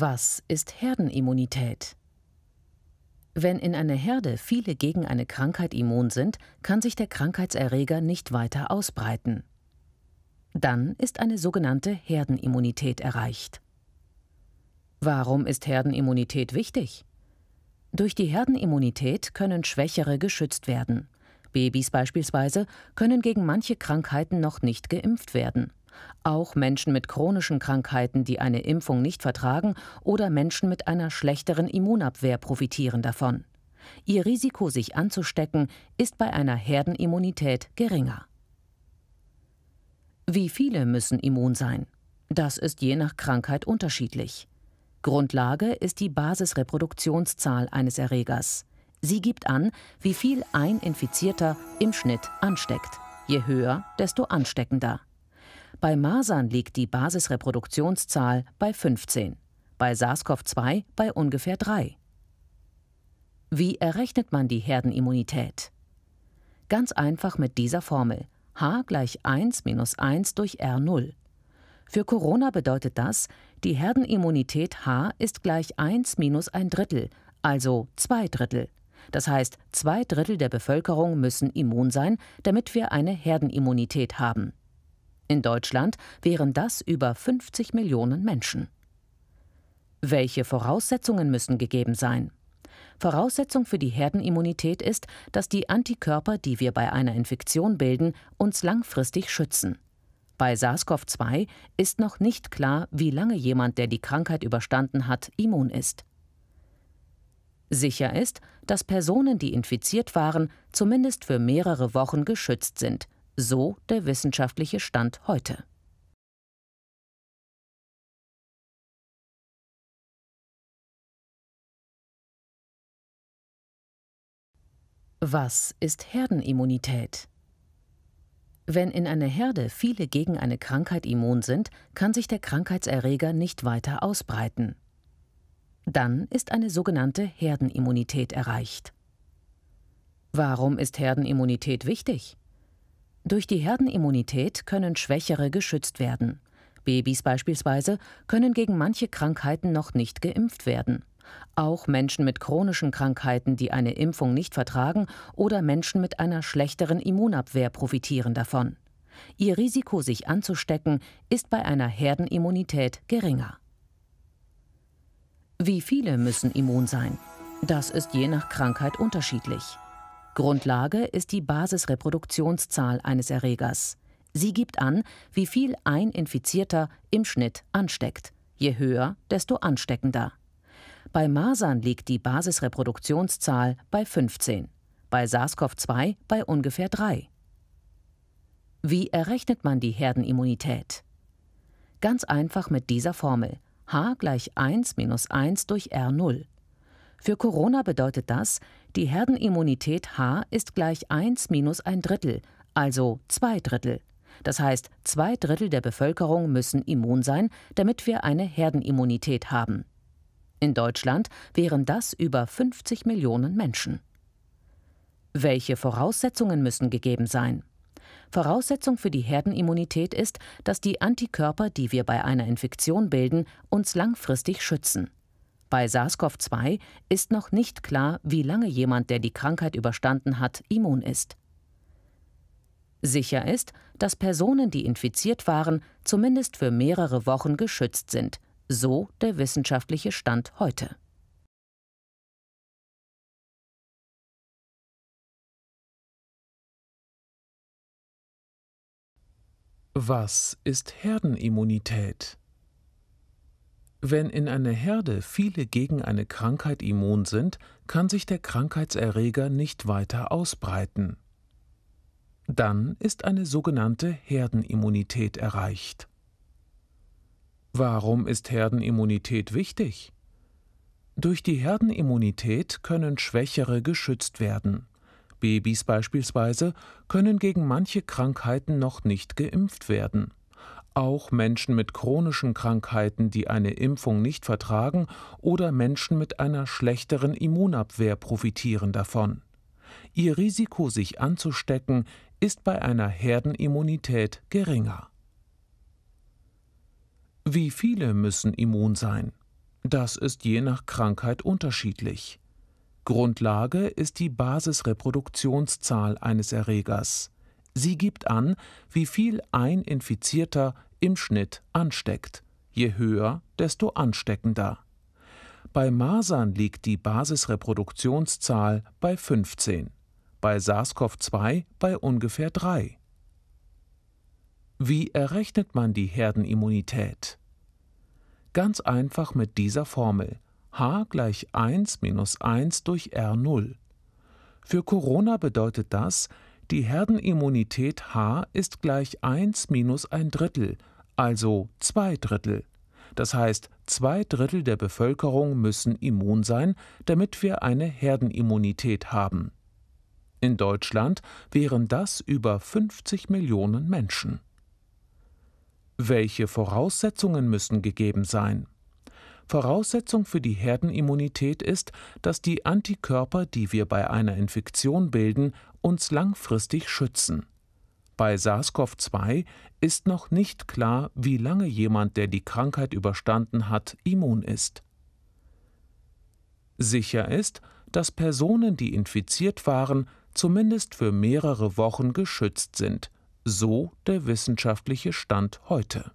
Was ist Herdenimmunität? Wenn in einer Herde viele gegen eine Krankheit immun sind, kann sich der Krankheitserreger nicht weiter ausbreiten. Dann ist eine sogenannte Herdenimmunität erreicht. Warum ist Herdenimmunität wichtig? Durch die Herdenimmunität können Schwächere geschützt werden. Babys beispielsweise können gegen manche Krankheiten noch nicht geimpft werden. Auch Menschen mit chronischen Krankheiten, die eine Impfung nicht vertragen, oder Menschen mit einer schlechteren Immunabwehr profitieren davon. Ihr Risiko, sich anzustecken, ist bei einer Herdenimmunität geringer. Wie viele müssen immun sein? Das ist je nach Krankheit unterschiedlich. Grundlage ist die Basisreproduktionszahl eines Erregers. Sie gibt an, wie viel ein Infizierter im Schnitt ansteckt. Je höher, desto ansteckender. Bei Masern liegt die Basisreproduktionszahl bei 15, bei SARS-CoV-2 bei ungefähr 3. Wie errechnet man die Herdenimmunität? Ganz einfach mit dieser Formel H gleich 1 minus 1 durch R0. Für Corona bedeutet das, die Herdenimmunität H ist gleich 1 minus ein Drittel, also zwei Drittel. Das heißt, zwei Drittel der Bevölkerung müssen immun sein, damit wir eine Herdenimmunität haben. In Deutschland wären das über 50 Millionen Menschen. Welche Voraussetzungen müssen gegeben sein? Voraussetzung für die Herdenimmunität ist, dass die Antikörper, die wir bei einer Infektion bilden, uns langfristig schützen. Bei SARS-CoV-2 ist noch nicht klar, wie lange jemand, der die Krankheit überstanden hat, immun ist. Sicher ist, dass Personen, die infiziert waren, zumindest für mehrere Wochen geschützt sind, so der wissenschaftliche Stand heute. Was ist Herdenimmunität? Wenn in einer Herde viele gegen eine Krankheit immun sind, kann sich der Krankheitserreger nicht weiter ausbreiten. Dann ist eine sogenannte Herdenimmunität erreicht. Warum ist Herdenimmunität wichtig? Durch die Herdenimmunität können Schwächere geschützt werden. Babys beispielsweise können gegen manche Krankheiten noch nicht geimpft werden. Auch Menschen mit chronischen Krankheiten, die eine Impfung nicht vertragen, oder Menschen mit einer schlechteren Immunabwehr profitieren davon. Ihr Risiko, sich anzustecken, ist bei einer Herdenimmunität geringer. Wie viele müssen immun sein? Das ist je nach Krankheit unterschiedlich. Grundlage ist die Basisreproduktionszahl eines Erregers. Sie gibt an, wie viel ein Infizierter im Schnitt ansteckt. Je höher, desto ansteckender. Bei Masern liegt die Basisreproduktionszahl bei 15, bei SARS-CoV-2 bei ungefähr 3. Wie errechnet man die Herdenimmunität? Ganz einfach mit dieser Formel: H gleich 1 minus 1 durch R0. Für Corona bedeutet das, die Herdenimmunität H ist gleich 1 minus ein Drittel, also zwei Drittel. Das heißt, zwei Drittel der Bevölkerung müssen immun sein, damit wir eine Herdenimmunität haben. In Deutschland wären das über 50 Millionen Menschen. Welche Voraussetzungen müssen gegeben sein? Voraussetzung für die Herdenimmunität ist, dass die Antikörper, die wir bei einer Infektion bilden, uns langfristig schützen. Bei SARS-CoV-2 ist noch nicht klar, wie lange jemand, der die Krankheit überstanden hat, immun ist. Sicher ist, dass Personen, die infiziert waren, zumindest für mehrere Wochen geschützt sind, so der wissenschaftliche Stand heute. Was ist Herdenimmunität? Wenn in einer Herde viele gegen eine Krankheit immun sind, kann sich der Krankheitserreger nicht weiter ausbreiten. Dann ist eine sogenannte Herdenimmunität erreicht. Warum ist Herdenimmunität wichtig? Durch die Herdenimmunität können Schwächere geschützt werden. Babys beispielsweise können gegen manche Krankheiten noch nicht geimpft werden auch Menschen mit chronischen Krankheiten, die eine Impfung nicht vertragen, oder Menschen mit einer schlechteren Immunabwehr profitieren davon. Ihr Risiko, sich anzustecken, ist bei einer Herdenimmunität geringer. Wie viele müssen immun sein? Das ist je nach Krankheit unterschiedlich. Grundlage ist die Basisreproduktionszahl eines Erregers. Sie gibt an, wie viel ein Infizierter im Schnitt ansteckt. Je höher, desto ansteckender. Bei Masern liegt die Basisreproduktionszahl bei 15, bei SARS-CoV-2 bei ungefähr 3. Wie errechnet man die Herdenimmunität? Ganz einfach mit dieser Formel H gleich 1 minus 1 durch R0. Für Corona bedeutet das, die Herdenimmunität H ist gleich 1 minus ein Drittel, also zwei Drittel. Das heißt, zwei Drittel der Bevölkerung müssen immun sein, damit wir eine Herdenimmunität haben. In Deutschland wären das über 50 Millionen Menschen. Welche Voraussetzungen müssen gegeben sein? Voraussetzung für die Herdenimmunität ist, dass die Antikörper, die wir bei einer Infektion bilden, uns langfristig schützen. Bei SARS-CoV-2 ist noch nicht klar, wie lange jemand, der die Krankheit überstanden hat, immun ist. Sicher ist, dass Personen, die infiziert waren, zumindest für mehrere Wochen geschützt sind, so der wissenschaftliche Stand heute.